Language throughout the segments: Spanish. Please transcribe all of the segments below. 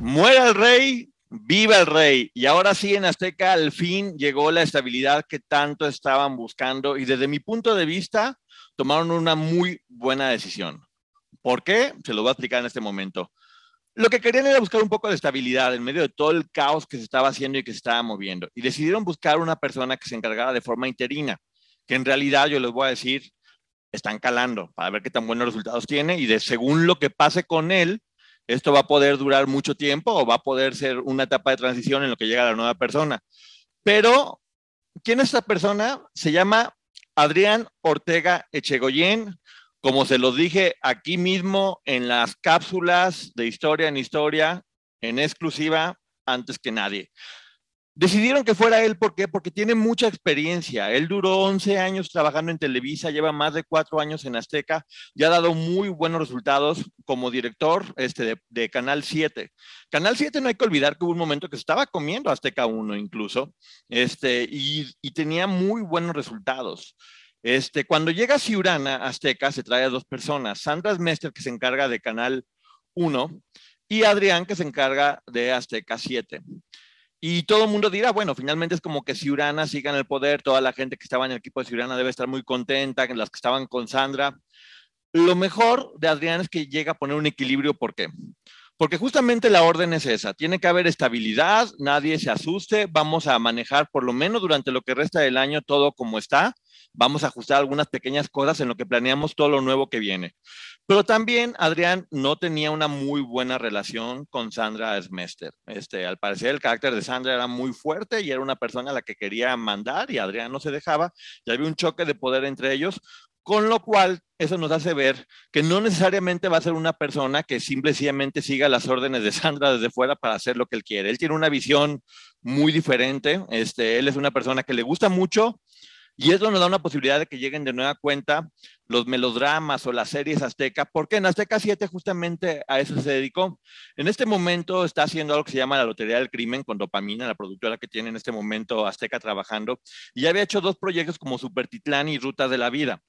Muera el rey, viva el rey. Y ahora sí, en Azteca al fin llegó la estabilidad que tanto estaban buscando y desde mi punto de vista tomaron una muy buena decisión. ¿Por qué? Se lo voy a explicar en este momento. Lo que querían era buscar un poco de estabilidad en medio de todo el caos que se estaba haciendo y que se estaba moviendo. Y decidieron buscar una persona que se encargara de forma interina, que en realidad yo les voy a decir, están calando para ver qué tan buenos resultados tiene y de según lo que pase con él, esto va a poder durar mucho tiempo o va a poder ser una etapa de transición en lo que llega la nueva persona. Pero, ¿quién es esta persona? Se llama Adrián Ortega Echegoyen. Como se los dije aquí mismo en las cápsulas de historia en historia, en exclusiva, antes que nadie. Decidieron que fuera él, ¿por Porque tiene mucha experiencia. Él duró 11 años trabajando en Televisa, lleva más de 4 años en Azteca y ha dado muy buenos resultados como director este, de, Canal 7. Canal 7 no hay que olvidar que hubo un momento que estaba comiendo Azteca 1 incluso este, y, tenía muy buenos resultados. Este, cuando llega Ciurana Azteca se trae a dos personas, Sandra Mester que se encarga de Canal 1 y Adrián que se encarga de Azteca 7. Y todo el mundo dirá, bueno, finalmente es como que si Urana siga en el poder, toda la gente que estaba en el equipo de Ciurana debe estar muy contenta, las que estaban con Sandra. Lo mejor de Adrián es que llega a poner un equilibrio, ¿por qué? Porque justamente la orden es esa, tiene que haber estabilidad, nadie se asuste, vamos a manejar por lo menos durante lo que resta del año todo como está, vamos a ajustar algunas pequeñas cosas en lo que planeamos todo lo nuevo que viene. Pero también Adrián no tenía una muy buena relación con Sandra Smester. Este, al parecer el carácter de Sandra era muy fuerte y era una persona a la que quería mandar y Adrián no se dejaba. Ya había un choque de poder entre ellos, con lo cual eso nos hace ver que no necesariamente va a ser una persona que simplemente siga las órdenes de Sandra desde fuera para hacer lo que él quiere. Él tiene una visión muy diferente. Este, él es una persona que le gusta mucho y eso nos da una posibilidad de que lleguen de nueva cuenta los melodramas o las series azteca, porque en Azteca 7 justamente a eso se dedicó. En este momento está haciendo algo que se llama la Lotería del Crimen con Dopamina, la productora que tiene en este momento Azteca trabajando, y había hecho dos proyectos como Super Titlán y Rutas de la Vida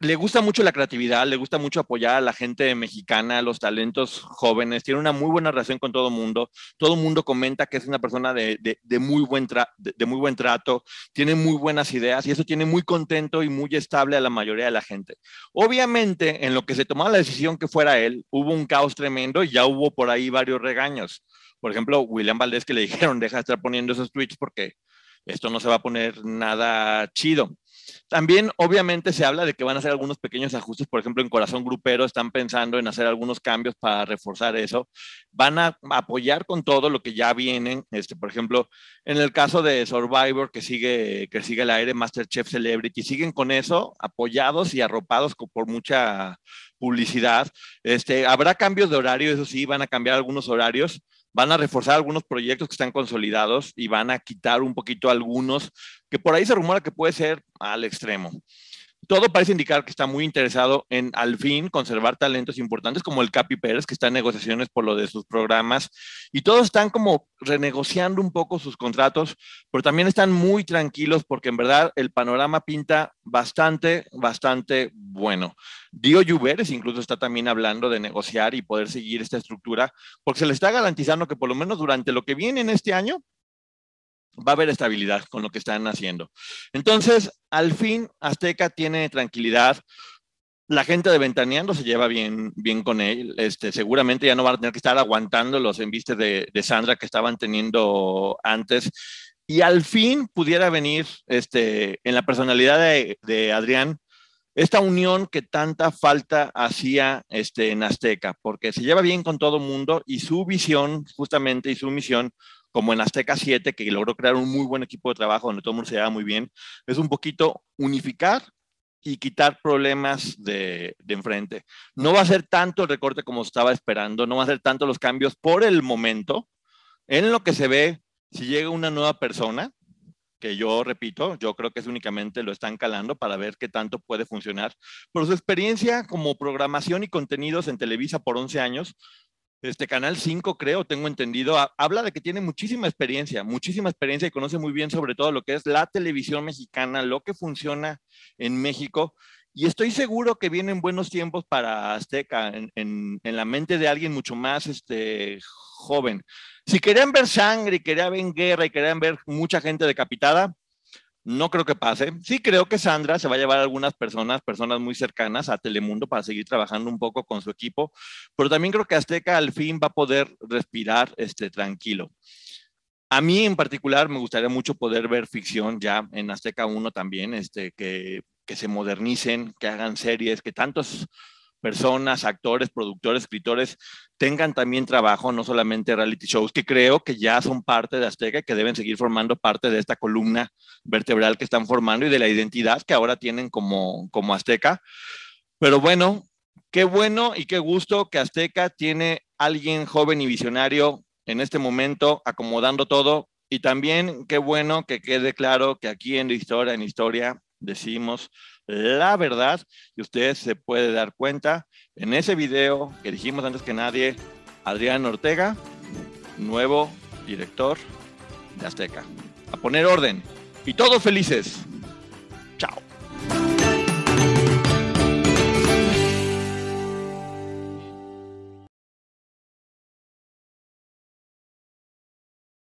le gusta mucho la creatividad, le gusta mucho apoyar a la gente mexicana, a los talentos jóvenes, tiene una muy buena relación con todo el mundo, todo el mundo comenta que es una persona de, muy buen muy buen trato, tiene muy buenas ideas y eso tiene muy contento y muy estable a la mayoría de la gente. Obviamente, en lo que se tomaba la decisión que fuera él, hubo un caos tremendo y ya hubo por ahí varios regaños. Por ejemplo, William Valdés que le dijeron, deja de estar poniendo esos tweets porque esto no se va a poner nada chido. También, obviamente, se habla de que van a hacer algunos pequeños ajustes. Por ejemplo, en Corazón Grupero están pensando en hacer algunos cambios para reforzar eso. Van a apoyar con todo lo que ya vienen. Este, por ejemplo, en el caso de Survivor, que sigue, que sigue el aire, Masterchef Celebrity, siguen con eso, apoyados y arropados por mucha publicidad. Este, habrá cambios de horario, eso sí, van a cambiar algunos horarios van a reforzar algunos proyectos que están consolidados y van a quitar un poquito algunos, que por ahí se rumora que puede ser al extremo todo parece indicar que está muy interesado en al fin conservar talentos importantes como el Capi Pérez, que está en negociaciones por lo de sus programas, y todos están como renegociando un poco sus contratos, pero también están muy tranquilos porque en verdad el panorama pinta bastante, bastante bueno. Dio Lluveres incluso está también hablando de negociar y poder seguir esta estructura, porque se le está garantizando que por lo menos durante lo que viene en este año, va a haber estabilidad con lo que están haciendo. Entonces, al fin, Azteca tiene tranquilidad. La gente de Ventaneando se lleva bien, bien con él. Este, seguramente ya no van a tener que estar aguantando los embistes de, Sandra que estaban teniendo antes. Y al fin pudiera venir este, en la personalidad de, Adrián esta unión que tanta falta hacía este, en Azteca, porque se lleva bien con todo mundo y su visión justamente y su misión como en Azteca 7, que logró crear un muy buen equipo de trabajo donde todo el mundo se llevaba muy bien, es un poquito unificar y quitar problemas de, de, enfrente. No va a ser tanto el recorte como estaba esperando, no va a ser tanto los cambios por el momento. En lo que se ve, si llega una nueva persona, que yo repito, yo creo que es únicamente lo están calando para ver qué tanto puede funcionar, Por su experiencia como programación y contenidos en Televisa por 11 años este Canal 5, creo, tengo entendido, habla de que tiene muchísima experiencia, muchísima experiencia y conoce muy bien sobre todo lo que es la televisión mexicana, lo que funciona en México. Y estoy seguro que vienen buenos tiempos para Azteca en, la mente de alguien mucho más este, joven. Si querían ver sangre y querían ver guerra y querían ver mucha gente decapitada, no creo que pase. Sí creo que Sandra se va a llevar algunas personas, personas muy cercanas a Telemundo para seguir trabajando un poco con su equipo, pero también creo que Azteca al fin va a poder respirar este, tranquilo. A mí en particular me gustaría mucho poder ver ficción ya en Azteca 1 también, este, que, que se modernicen, que hagan series, que tantos personas, actores, productores, escritores, tengan también trabajo, no solamente reality shows, que creo que ya son parte de Azteca y que deben seguir formando parte de esta columna vertebral que están formando y de la identidad que ahora tienen como, como Azteca. Pero bueno, qué bueno y qué gusto que Azteca tiene alguien joven y visionario en este momento acomodando todo. Y también qué bueno que quede claro que aquí en la historia, en historia, decimos la verdad y usted se puede dar cuenta en ese video que dijimos antes que nadie, Adrián Ortega, nuevo director de Azteca. A poner orden y todos felices.